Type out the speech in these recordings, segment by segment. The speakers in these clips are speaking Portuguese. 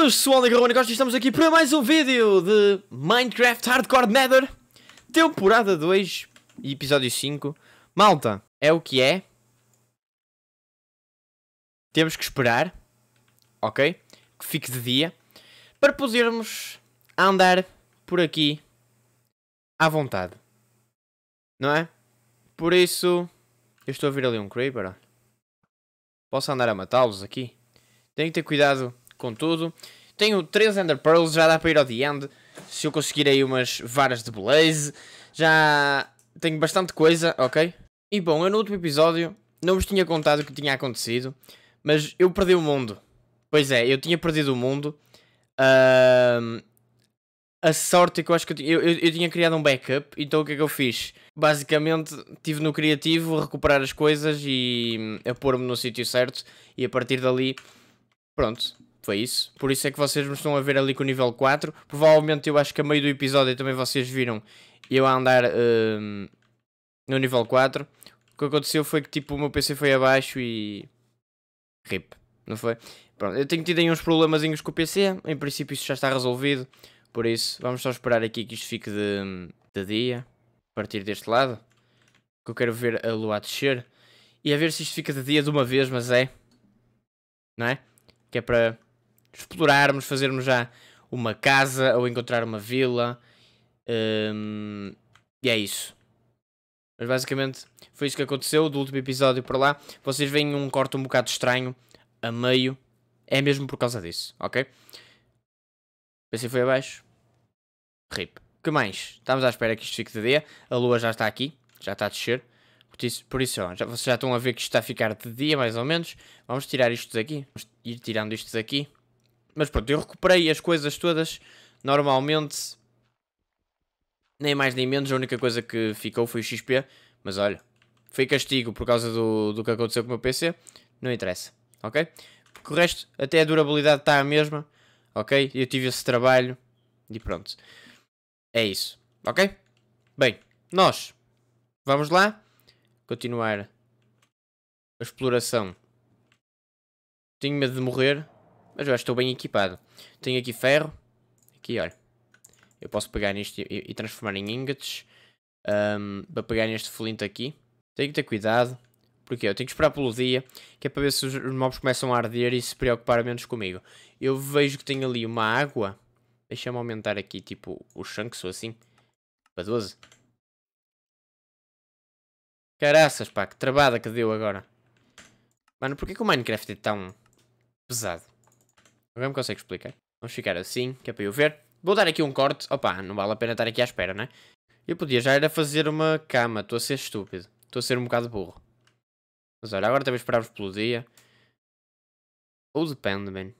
Boas pessoal, aqui é o Costa e estamos aqui para mais um vídeo de Minecraft Hardcore Nether Temporada 2 e episódio 5 Malta, é o que é Temos que esperar Ok? Que fique de dia Para podermos andar por aqui à vontade Não é? Por isso... Eu estou a vir ali um Creeper Posso andar a matá-los aqui? Tenho que ter cuidado com tudo. Tenho 3 Ender Pearls, já dá para ir ao The End. Se eu conseguir aí umas varas de Blaze. Já tenho bastante coisa, ok? E bom, eu no último episódio não vos tinha contado o que tinha acontecido. Mas eu perdi o mundo. Pois é, eu tinha perdido o mundo. Uh, a sorte é que eu acho que eu, eu, eu, tinha criado um backup, então o que é que eu fiz? Basicamente, tive no criativo a recuperar as coisas e hum, a pôr-me no sítio certo, e a partir dali, pronto, foi isso. Por isso é que vocês me estão a ver ali com o nível 4. Provavelmente eu acho que a meio do episódio também vocês viram eu a andar hum, no nível 4. O que aconteceu foi que tipo o meu PC foi abaixo e. RIP, não foi? Pronto, eu tenho tido aí uns problemazinhos com o PC. Em princípio isso já está resolvido. Por isso, vamos só esperar aqui que isto fique de, de dia. A partir deste lado. Que eu quero ver a lua a descer. E a ver se isto fica de dia de uma vez, mas é. Não é? Que é para explorarmos, fazermos já uma casa ou encontrar uma vila. Um, e é isso. Mas basicamente foi isso que aconteceu do último episódio para lá. Vocês veem um corte um bocado estranho a meio. É mesmo por causa disso, ok? Pensei foi abaixo. Rip. que mais? Estamos à espera que isto fique de dia. A lua já está aqui, já está a descer. Por isso, por isso já, vocês já estão a ver que isto está a ficar de dia, mais ou menos. Vamos tirar isto daqui. Vamos ir tirando isto daqui. Mas pronto, eu recuperei as coisas todas. Normalmente, nem mais nem menos, a única coisa que ficou foi o XP. Mas olha, foi castigo por causa do, do que aconteceu com o meu PC. Não interessa, ok? Porque o resto, até a durabilidade está a mesma, ok? Eu tive esse trabalho e pronto. É isso, ok? Bem, nós vamos lá continuar a exploração. tenho medo de morrer, mas eu acho que estou bem equipado. Tenho aqui ferro. Aqui, olha. Eu posso pegar nisto e, e transformar em ingots. Um, para pegar neste flint aqui. Tenho que ter cuidado. Porque eu tenho que esperar pelo dia. Que é para ver se os mobs começam a arder e se preocupar menos comigo. Eu vejo que tem ali uma água. Deixa-me aumentar aqui, tipo, o chunks ou assim. Para 12. Caraças, pá. Que travada que deu agora. Mano, porquê que o Minecraft é tão pesado? Alguém me consegue explicar? Vamos ficar assim, que é para eu ver. Vou dar aqui um corte. Opa, não vale a pena estar aqui à espera, né? Eu podia já era fazer uma cama. Estou a ser estúpido. Estou a ser um bocado burro. Mas olha, agora talvez esperarmos pelo dia. Ou depende, man.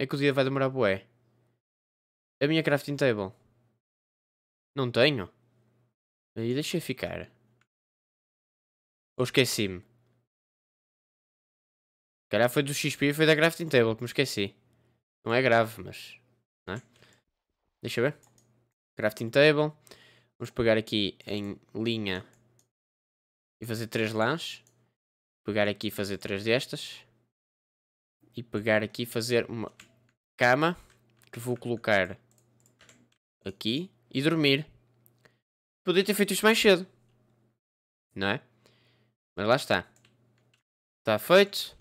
É que o dia vai demorar bué. A minha crafting table. Não tenho. aí deixa ficar. Ou esqueci-me. Calhar foi do XP e foi da crafting table que me esqueci. Não é grave, mas... É? Deixa ver. Crafting table. Vamos pegar aqui em linha e fazer três lãs. Pegar aqui e fazer três destas. E pegar aqui e fazer uma cama que vou colocar aqui e dormir. Podia ter feito isto mais cedo. Não é? Mas lá está. Está feito.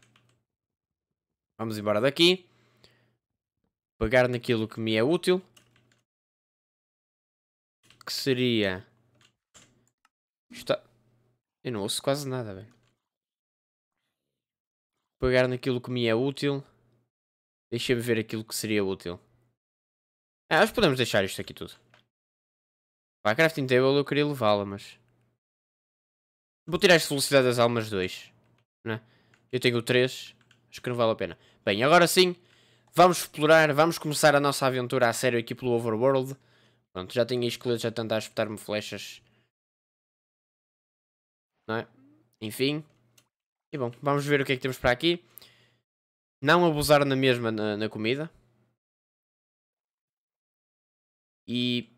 Vamos embora daqui pegar naquilo que me é útil, que seria... Está... Eu não ouço quase nada, velho. Pegar naquilo que me é útil. Deixa-me ver aquilo que seria útil. Ah, nós podemos deixar isto aqui tudo. Para a crafting table eu queria levá-la, mas... Vou tirar esta velocidade das almas 2. Né? Eu tenho o 3. Acho que não vale a pena. Bem, agora sim... Vamos explorar, vamos começar a nossa aventura a sério aqui pelo Overworld. Pronto, já tenho escolhido já tentar espetar-me flechas. Não é? Enfim. E bom, vamos ver o que é que temos para aqui. Não abusar na mesma na, na comida. E...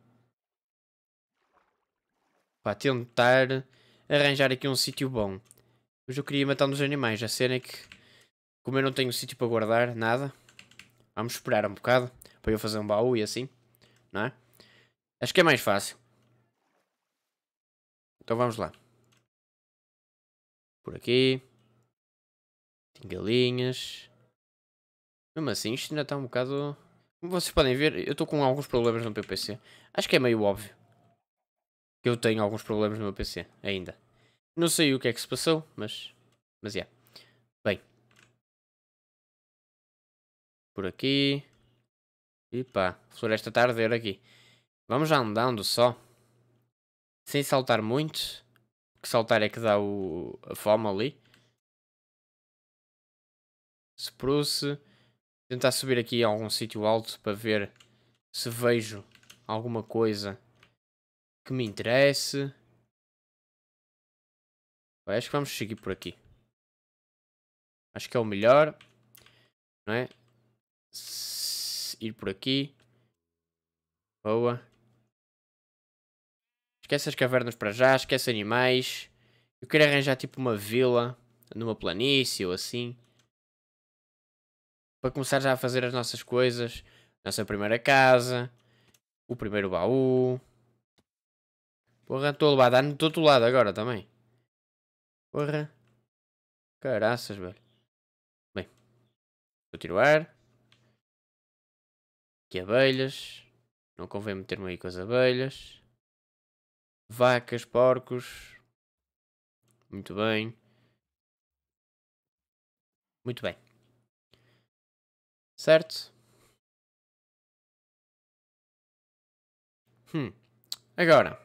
para tentar arranjar aqui um sítio bom. Mas eu queria matar uns animais. A cena é que... Como eu não tenho sítio para guardar nada... Vamos esperar um bocado para eu fazer um baú e assim, não é? Acho que é mais fácil. Então vamos lá. Por aqui. Tem galinhas. Mesmo assim, isto ainda está um bocado... Como vocês podem ver, eu estou com alguns problemas no meu PC. Acho que é meio óbvio. Que eu tenho alguns problemas no meu PC, ainda. Não sei o que é que se passou, mas... Mas é. Yeah. por aqui. E pá, floresta está a arder aqui. Vamos já andando só. Sem saltar muito. Que saltar é que dá o, a fome ali. Spruce. Tentar subir aqui a algum sítio alto para ver se vejo alguma coisa que me interesse. acho que vamos seguir por aqui. Acho que é o melhor. Não é? ir por aqui. Boa. Esquece as cavernas para já, esquece animais. Eu quero arranjar tipo uma vila numa planície ou assim. Para começar já a fazer as nossas coisas. Nossa primeira casa. O primeiro baú. Porra, estou a levar dano de todo lado agora também. Porra. Caraças, velho. Bem. Continuar aqui abelhas. Não convém meter-me aí com as abelhas. Vacas, porcos. Muito bem. Muito bem. Certo? Hum. Agora.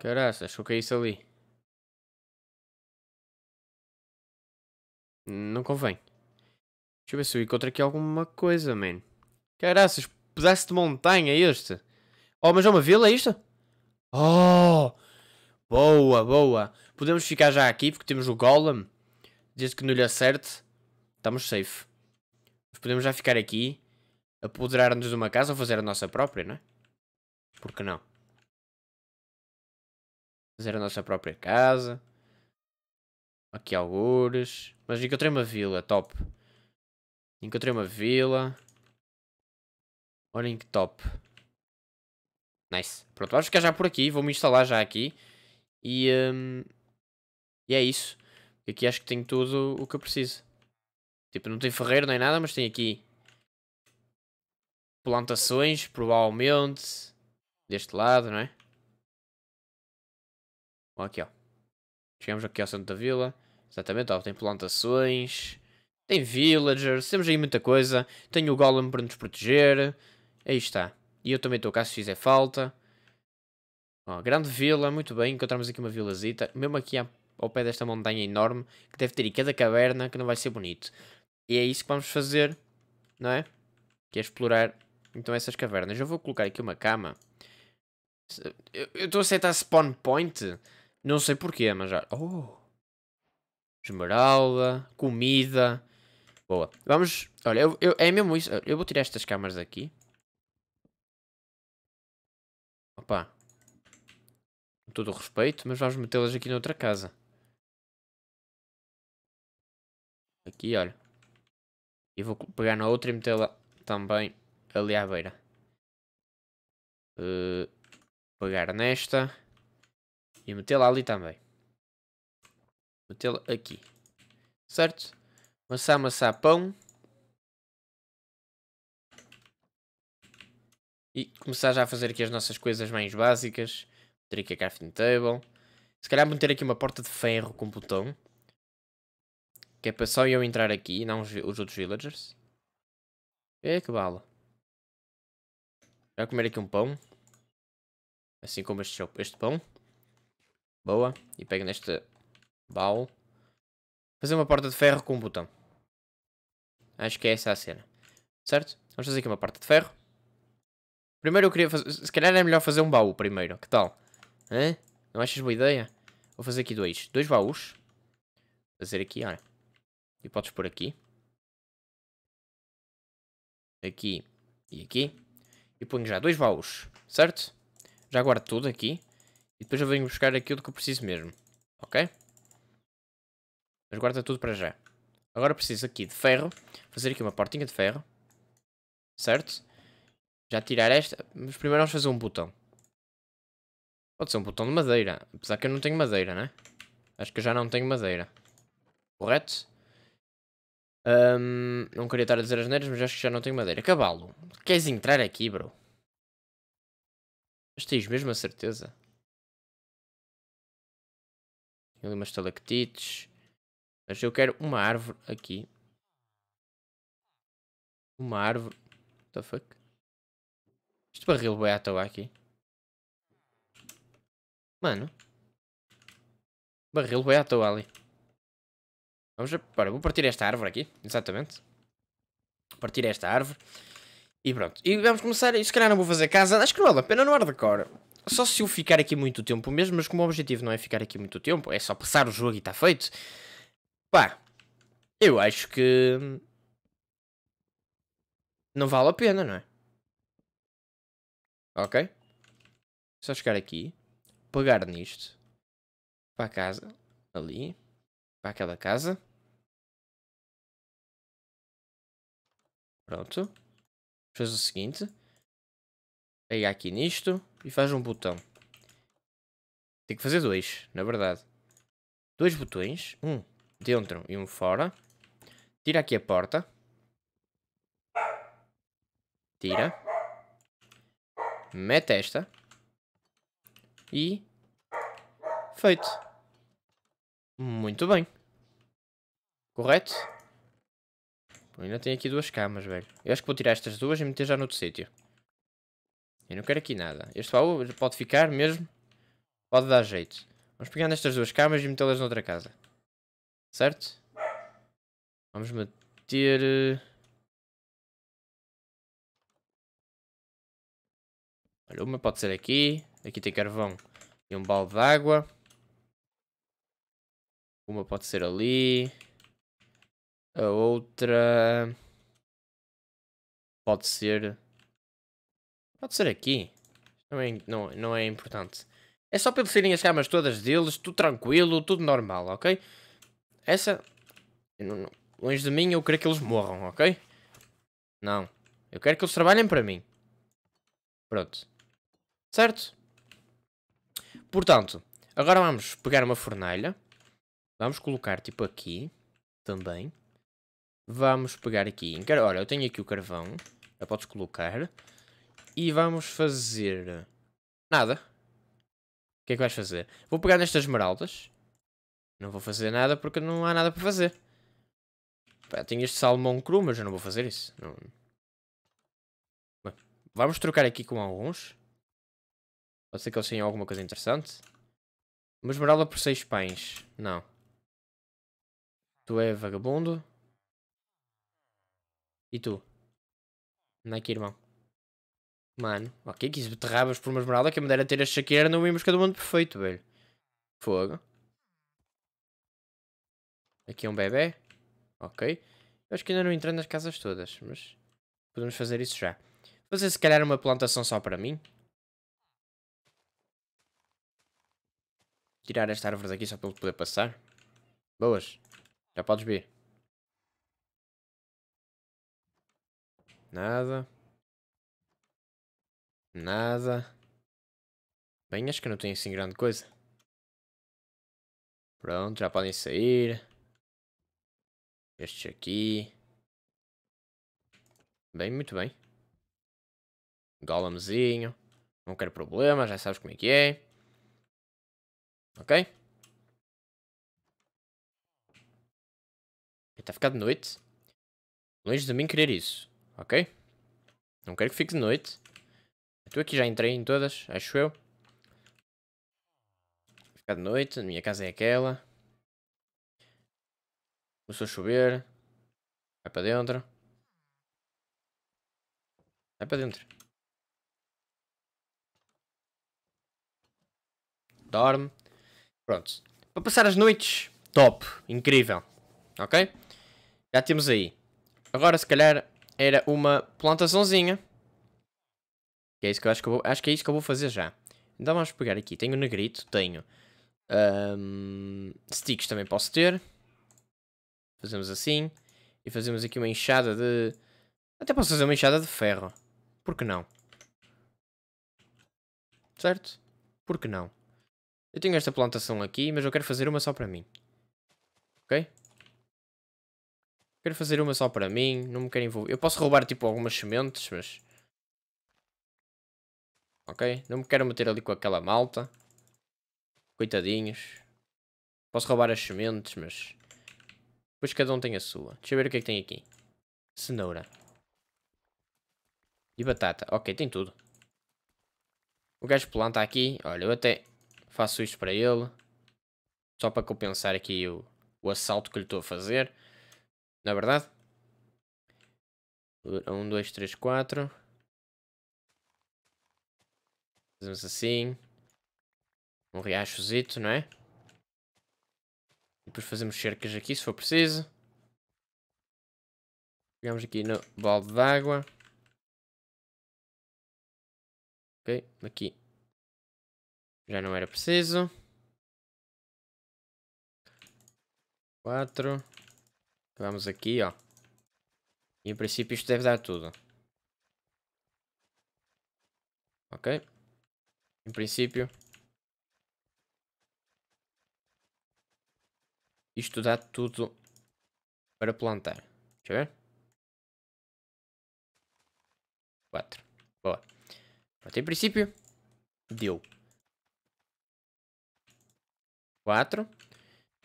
Caraca, acho que é isso ali. Não convém. Deixa eu ver se eu encontro aqui alguma coisa, man. Caraças, pedaço de montanha este. Oh, mas é uma vila é isto? Oh! Boa, boa. Podemos ficar já aqui porque temos o golem. Desde que não lhe acerte, estamos safe. Mas podemos já ficar aqui, apoderar-nos de uma casa ou fazer a nossa própria, não é? Por que não? Fazer a nossa própria casa. Aqui algures. Mas encontrei uma vila, top. Encontrei uma vila. Olhem que top. Nice. Pronto, vamos ficar é já por aqui. Vou-me instalar já aqui. E, um, e é isso. Aqui acho que tenho tudo o que eu preciso. Tipo, não tem ferreiro nem nada, mas tem aqui plantações, provavelmente. Deste lado, não é? Aqui, ó. Chegamos aqui ao centro da vila. Exatamente, ó. Tem plantações. Tem villagers, temos aí muita coisa. Tem o golem para nos proteger. Aí está. E eu também estou cá se fizer falta. Ó, grande vila, muito bem. Encontramos aqui uma vilazita. Mesmo aqui ao pé desta montanha enorme. Que deve ter em cada caverna, que não vai ser bonito. E é isso que vamos fazer, não é? Que é explorar, então, essas cavernas. Eu vou colocar aqui uma cama. Eu estou a aceitar spawn point. Não sei porquê, mas já... Oh! Esmeralda, comida, Boa. Vamos... Olha, eu, eu, é mesmo isso. Eu vou tirar estas câmaras aqui Opa. Com todo o respeito, mas vamos metê-las aqui noutra casa. Aqui, olha. E vou pegar na outra e metê-la também ali à beira. Uh, pegar nesta. E metê-la ali também. Metê-la aqui. Certo? Maçã, maçã, pão. E começar já a fazer aqui as nossas coisas mais básicas. Meter aqui a crafting table. Se calhar meter aqui uma porta de ferro com botão. Que é para só eu entrar aqui, não os, os outros villagers. É, que bala. Vou comer aqui um pão. Assim como este, este pão. Boa. E pego nesta bal, Fazer uma porta de ferro com um botão. Acho que é essa a cena. Certo? Vamos fazer aqui uma parte de ferro. Primeiro eu queria fazer... Se calhar é melhor fazer um baú primeiro. Que tal? Hã? Não achas boa ideia? Vou fazer aqui dois. Dois baús. Fazer aqui, olha. E podes pôr aqui. Aqui e aqui. E ponho já dois baús. Certo? Já guardo tudo aqui. E depois eu venho buscar aquilo que eu preciso mesmo. Ok? Mas guarda tudo para já. Agora preciso aqui de ferro. Fazer aqui uma portinha de ferro. Certo? Já tirar esta. Mas primeiro vamos fazer um botão. Pode ser um botão de madeira. Apesar que eu não tenho madeira, né? Acho que eu já não tenho madeira. Correto? Um, não queria estar a dizer as neiras, mas acho que já não tenho madeira. Cavalo, queres entrar aqui, bro? Mas tens mesmo a certeza? Tem ali umas estalactites. Mas eu quero uma árvore aqui. Uma árvore. What the fuck? Este barril vai é à toa aqui. Mano. Barril vai é à toa ali. Vamos a... Bora, vou partir esta árvore aqui. Exatamente. Partir esta árvore. E pronto. E vamos começar. E se calhar não vou fazer casa. Acho que não vale a pena no hardcore. Só se eu ficar aqui muito tempo mesmo. Mas como o objetivo não é ficar aqui muito tempo. É só passar o jogo e está feito. Pá, eu acho que não vale a pena, não é? Ok? Só chegar aqui, pegar nisto, para a casa, ali, para aquela casa. Pronto. Faz o seguinte. Pega aqui nisto e faz um botão. Tem que fazer dois, na verdade. Dois botões. Um dentro e um fora. Tira aqui a porta. Tira. Mete esta. E... Feito. Muito bem. Correto? Ainda tenho aqui duas camas, velho. Eu acho que vou tirar estas duas e meter já noutro sítio. Eu não quero aqui nada. Este baú pode ficar mesmo. Pode dar jeito. Vamos pegar nestas duas camas e metê-las noutra casa. Certo? Vamos meter... Eh, Olha, uma pode ser aqui. Aqui tem carvão e um balde de água. Uma pode ser ali. A outra... Pode ser... Pode ser aqui. Não é, não, não é importante. É só pelo serem as camas todas deles, tudo tranquilo, tudo normal, ok? Essa... Não, longe de mim eu quero que eles morram, ok? Não. Eu quero que eles trabalhem para mim. Pronto. Certo? Portanto, agora vamos pegar uma fornalha. Vamos colocar tipo aqui. Também. Vamos pegar aqui. Olha, eu tenho aqui o carvão. Já podes colocar. E vamos fazer... Nada. O que é que vais fazer? Vou pegar nestas esmeraldas. Não vou fazer nada porque não há nada para fazer. Pá, tenho este salmão cru, mas eu não vou fazer isso. Não... Bem, vamos trocar aqui com alguns. Pode ser que eles tenham alguma coisa interessante. Uma esmeralda por 6 pães. Não. Tu é vagabundo. E tu? Anda irmão. Mano, ok, 15 beterrabas é por uma esmeralda que me dera ter a chaqueira não ia em busca do mundo perfeito, velho. Fogo. Aqui é um bebê. Ok. Eu acho que ainda não entrei nas casas todas, mas podemos fazer isso já. Fazer se calhar uma plantação só para mim. Tirar esta árvore daqui só para ele poder passar. Boas. Já podes ver. Nada. Nada. Bem, acho que não tem assim grande coisa. Pronto, já podem sair este aqui. Bem, muito bem. Golemzinho. Não quero problema, já sabes como é que é. Ok? Está a ficar de noite. Longe de mim querer isso. Ok? Não quero que fique de noite. Estou aqui, já entrei em todas, acho eu. Ficar de noite, a minha casa é aquela. Começou a chover. Vai para dentro. Vai para dentro. Dorme. Pronto. Para passar as noites, top. Incrível. Ok? Já temos aí. Agora, se calhar, era uma plantaçãozinha. Que é isso que eu acho que eu vou, acho que é isso que eu vou fazer já. Então vamos pegar aqui. Tenho negrito, tenho um, sticks também posso ter. Fazemos assim. E fazemos aqui uma enxada de... Até posso fazer uma enxada de ferro. Por que não? Certo? Por que não? Eu tenho esta plantação aqui, mas eu quero fazer uma só para mim. Ok? Quero fazer uma só para mim, não me quero envolver. Eu posso roubar, tipo, algumas sementes, mas... Ok? Não me quero meter ali com aquela malta. Coitadinhos. Posso roubar as sementes, mas pois cada um tem a sua. Deixa eu ver o que é que tem aqui. Cenoura. E batata. Ok, tem tudo. O gajo planta aqui. Olha, eu até faço isto para ele. Só para compensar aqui o, o assalto que lhe estou a fazer. Não é verdade? 1, 2, 3, 4. Fazemos assim. Um riachozito, não é? E depois fazemos cercas aqui se for preciso. Pegamos aqui no balde d'água. Ok, aqui. Já não era preciso. 4. Vamos aqui, ó. E em princípio isto deve dar tudo. Ok. Em princípio. Isto dá tudo para plantar. Deixa eu ver. 4. Boa. Até em princípio, deu. 4.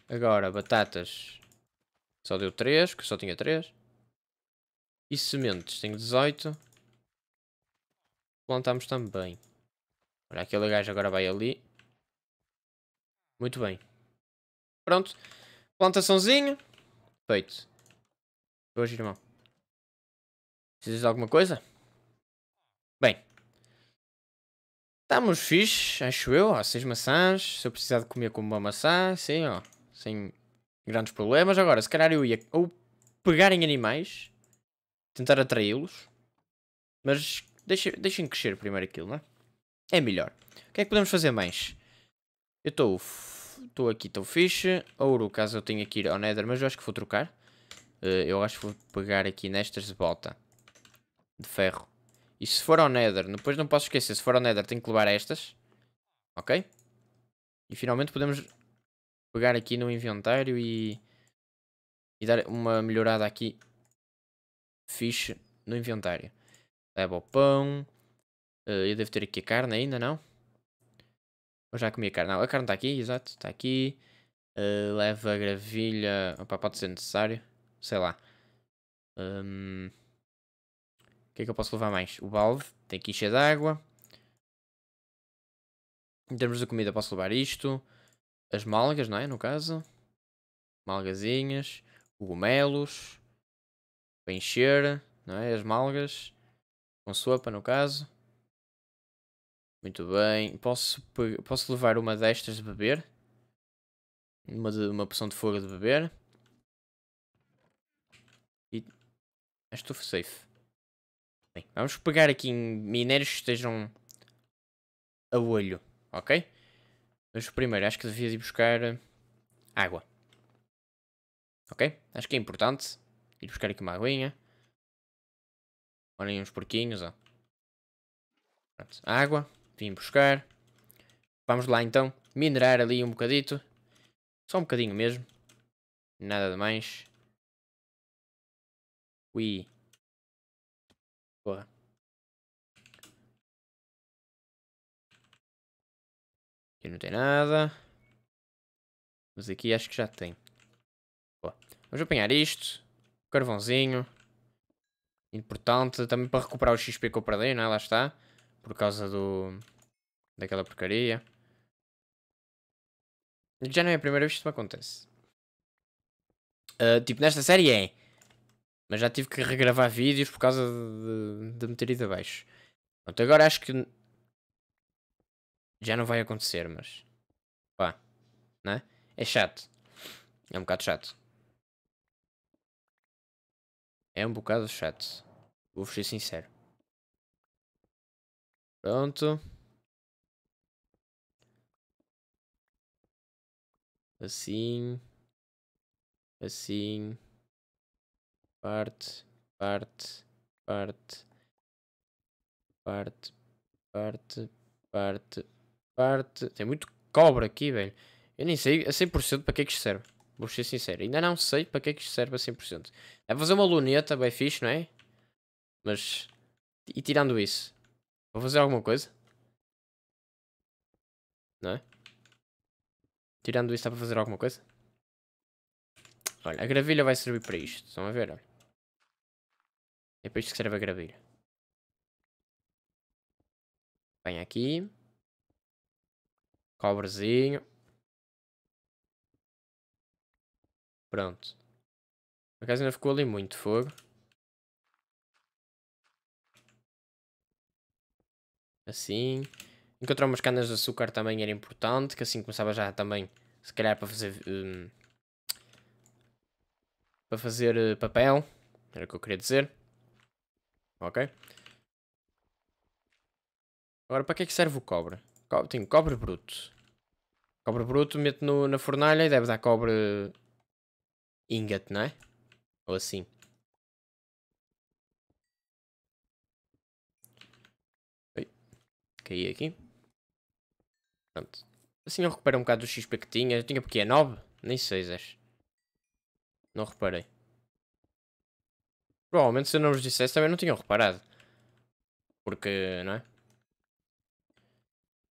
Agora, batatas. Só deu 3, que só tinha 3. E sementes, tenho 18. Plantamos também. Olha, aquele gajo agora vai ali. Muito bem. Pronto. Pronto. Plantaçãozinho. Feito. Hoje, irmão. Precisas de alguma coisa? Bem. Estamos fixe, acho eu. Há seis maçãs. Se eu precisar de comer com uma maçã, sim, ó. Sem grandes problemas. Agora, se calhar eu ia ou pegarem animais. Tentar atraí-los. Mas deixem crescer primeiro aquilo, não é? É melhor. O que é que podemos fazer mais? Eu estou Estou aqui, estou fixe. Ouro, caso eu tenha que ir ao Nether, mas eu acho que vou trocar. Uh, eu acho que vou pegar aqui nestas de bota. De ferro. E se for ao Nether, depois não posso esquecer, se for ao Nether tenho que levar estas. Ok? E finalmente podemos pegar aqui no inventário e... E dar uma melhorada aqui. Fixe no inventário. Leva o pão. Uh, eu devo ter aqui a carne ainda, não? Ou já comi a carne? Não, a carne está aqui, exato, está aqui. Uh, leva gravilha. Opa, pode ser necessário. Sei lá. Um... O que é que eu posso levar mais? O balde tem que encher de água. Em termos de comida, posso levar isto. As malgas, não é? No caso, malgazinhas, cogumelos para encher, não é? As malgas com sopa, no caso. Muito bem. Posso, posso levar uma destas de beber? Uma, de, uma poção de fogo de beber. E estou safe. Bem, vamos pegar aqui em minérios que estejam a olho, ok? Mas primeiro, acho que devia ir buscar eh, água. Ok? Acho que é importante ir buscar aqui uma aguinha. Olhem uns porquinhos, ó. Pronto. Água. Vim buscar. Vamos lá então. Minerar ali um bocadito. Só um bocadinho mesmo. Nada demais. Ui. Porra. Aqui não tem nada. Mas aqui acho que já tem. Boa. Vamos apanhar isto. Carvãozinho. Importante também para recuperar o XP que eu perdi, não é? Lá está por causa do daquela porcaria. Já não é a primeira vez que isto me acontece. Uh, tipo, nesta série é. Mas já tive que regravar vídeos por causa de, de, de meter ido abaixo. Pronto, agora acho que. Já não vai acontecer, mas. Pá. Né? É chato. É um bocado chato. É um bocado chato. Vou ser sincero. Pronto. Assim. Assim. Parte, parte, parte. Parte, parte, parte, parte. Tem muito cobra aqui, velho. Eu nem sei a 100% para que é que isto serve. Vou ser sincero. Ainda não sei para que é que isto serve a 100%. É fazer uma luneta bem fixe, não é? Mas... E tirando isso? Vou fazer alguma coisa? Não é? Tirando isso, dá para fazer alguma coisa? Olha, a gravilha vai servir para isto. Estão a ver, olha. É para isto que serve a gravilha. Vem aqui. Cobrezinho. Pronto. Por acaso ainda ficou ali muito fogo. Assim. Encontrar umas canas de açúcar também era importante, que assim começava já também, se calhar, para fazer. Um, para fazer eh, papel. Era o que eu queria dizer. Ok. Agora, para que é que serve o cobre? Co tenho cobre bruto. Cobre bruto meto no, na fornalha e deve dar cobre ingot, não é? Ou assim. caí aqui. Pronto. Assim eu recupero um bocado do XP que tinha. Eu tinha porque é 9? Nem 6 acho. Não reparei. Provavelmente se eu não vos dissesse também não tinham reparado. Porque, não é?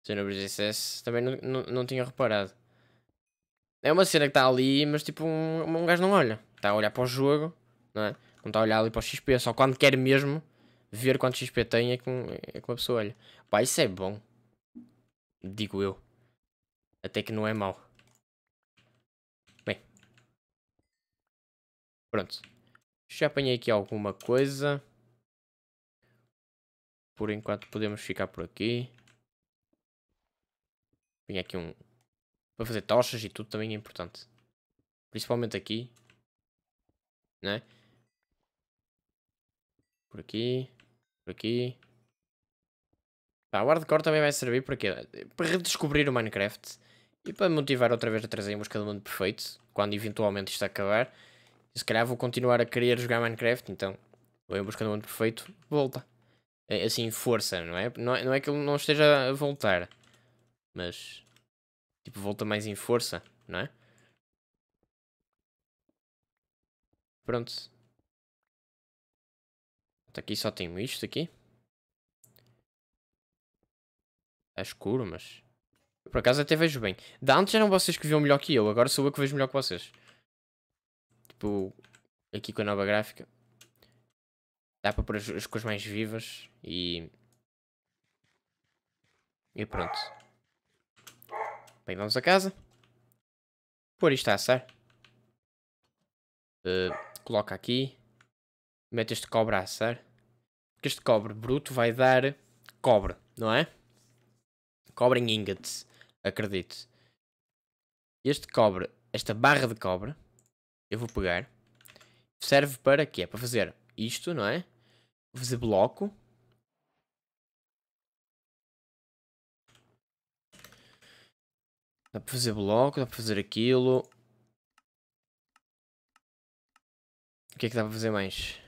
Se eu não vos dissesse também não, não, não tinha reparado. É uma cena que está ali, mas tipo um, um gajo não olha. Está a olhar para o jogo, não é? Não está a olhar ali para o XP. É só quando quer mesmo ver quanto XP tem é que, é que uma pessoa olha. Pá, isso é bom. Digo eu. Até que não é mau. Bem. Pronto. Já apanhei aqui alguma coisa. Por enquanto podemos ficar por aqui. Vim aqui um... Para fazer tochas e tudo também é importante. Principalmente aqui. Né? Por aqui. Por aqui. Pá, o hardcore também vai servir para quê? Para redescobrir o Minecraft e para motivar outra vez a trazer em busca do mundo perfeito, quando eventualmente isto acabar. se calhar vou continuar a querer jogar Minecraft, então vou em busca do mundo perfeito, volta. É, assim, força, não é? não é? Não é que ele não esteja a voltar, mas tipo, volta mais em força, não é? Pronto. Tá aqui só tenho isto aqui. É escuro, mas... por acaso até vejo bem. Da antes eram vocês que viam melhor que eu, agora sou eu que vejo melhor que vocês. Tipo, aqui com a nova gráfica. Dá para pôr as, as mais vivas e... E pronto. Bem, vamos a casa. Pôr isto a assar. Uh, coloca aqui. Mete este cobre a assar. Porque este cobre bruto vai dar cobre, não é? Cobre em ingots. Acredito. Este cobre, esta barra de cobre, eu vou pegar. Serve para quê? Para fazer isto, não é? Vou fazer bloco. Dá para fazer bloco, dá para fazer aquilo. O que é que dá para fazer mais?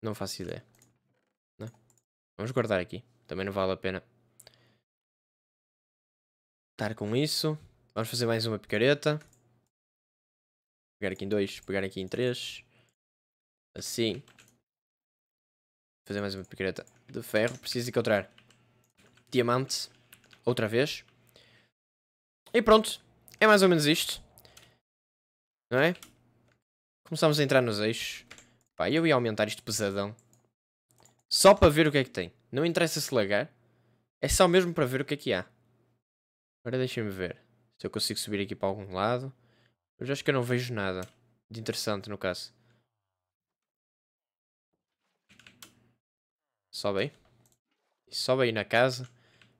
Não faço ideia. Vamos guardar aqui. Também não vale a pena estar com isso. Vamos fazer mais uma picareta. Pegar aqui em dois, pegar aqui em três. Assim. Fazer mais uma picareta de ferro. Preciso encontrar diamante. Outra vez. E pronto. É mais ou menos isto. Não é? Começamos a entrar nos eixos. Pá, eu ia aumentar isto pesadão. Só para ver o que é que tem. Não interessa se lagar. É só mesmo para ver o que é que há. Agora deixem-me ver. Se eu consigo subir aqui para algum lado. Eu já acho que eu não vejo nada. De interessante, no caso. Sobe aí. Sobe aí na casa.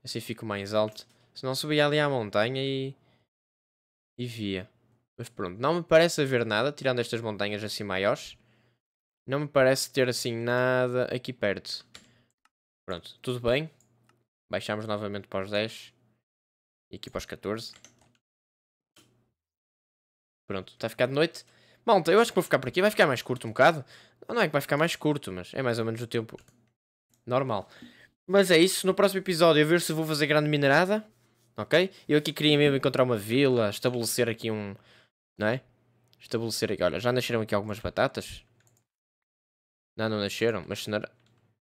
Assim fico mais alto. Se não subia ali à montanha e... E via. Mas pronto, não me parece haver nada, tirando estas montanhas assim maiores. Não me parece ter assim nada aqui perto. Pronto, tudo bem. Baixamos novamente para os 10. E aqui para os 14. Pronto, está a ficar de noite. Malta, eu acho que vou ficar por aqui. Vai ficar mais curto um bocado. Não é que vai ficar mais curto, mas é mais ou menos o tempo normal. Mas é isso. No próximo episódio eu ver se vou fazer grande minerada. Ok? Eu aqui queria mesmo encontrar uma vila, estabelecer aqui um... Não é? Estabelecer aqui... Olha, já nasceram aqui algumas batatas. Não, não nasceram, mas cenoura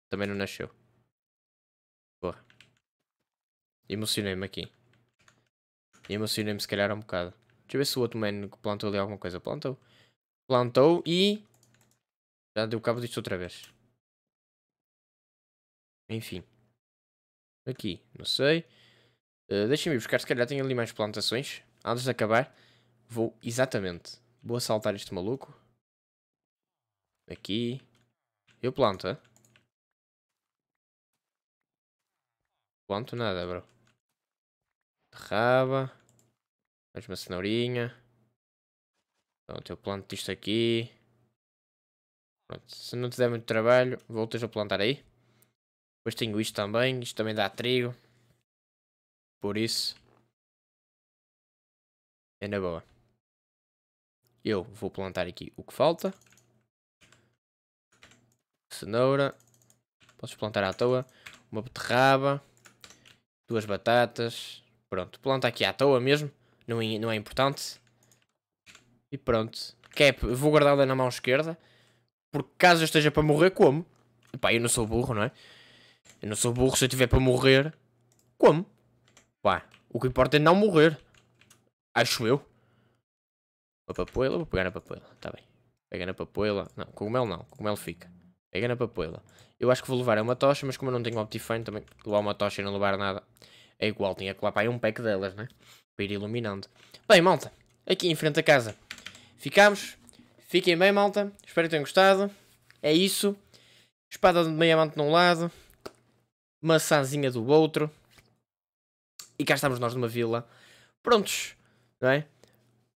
também não nasceu. Boa. Emocionei-me aqui. Emocionei-me se calhar um bocado. Deixa eu ver se o outro man que plantou ali alguma coisa. Plantou. Plantou e... Já deu cabo disto outra vez. Enfim. Aqui, não sei. Uh, eh, Deixem-me buscar, se calhar tenho ali mais plantações. Antes de acabar, vou... Exatamente. Vou assaltar este maluco. Aqui. Eu planto, é? Planto nada, bro. Terraba. Mais uma cenourinha. Pronto, eu planto isto aqui. Pronto, se não te der muito trabalho, voltas a plantar aí. Depois tenho isto também, isto também dá trigo. Por isso. É na boa. Eu vou plantar aqui o que falta cenoura. Posso plantar à toa. Uma beterraba. Duas batatas. Pronto, planta aqui à toa mesmo. Não, é, não é importante. E pronto. Cap, é, vou guardá-la na mão esquerda. Porque caso eu esteja para morrer, como? Pá, eu não sou burro, não é? Eu não sou burro se eu tiver para morrer. Como? Pá, o que importa é não morrer. Acho eu. A papoela, vou pegar na papoela. Tá bem. Pega na papoela. Não, cogumelo não. Cogumelo fica. É a papoila. Eu acho que vou levar uma tocha, mas como eu não tenho Optifine também, levar uma tocha e não levar nada é igual. Tinha que lá para aí um pack delas, né? Para ir iluminando. Bem, malta, aqui em frente à casa ficamos. Fiquem bem, malta. Espero que tenham gostado. É isso. Espada de de num lado, maçãzinha do outro. E cá estamos nós numa vila. Prontos, não é?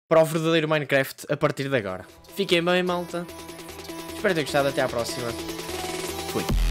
Para o verdadeiro Minecraft a partir de agora. Fiquem bem, malta. Espero ter gostado. Até à próxima. Fui.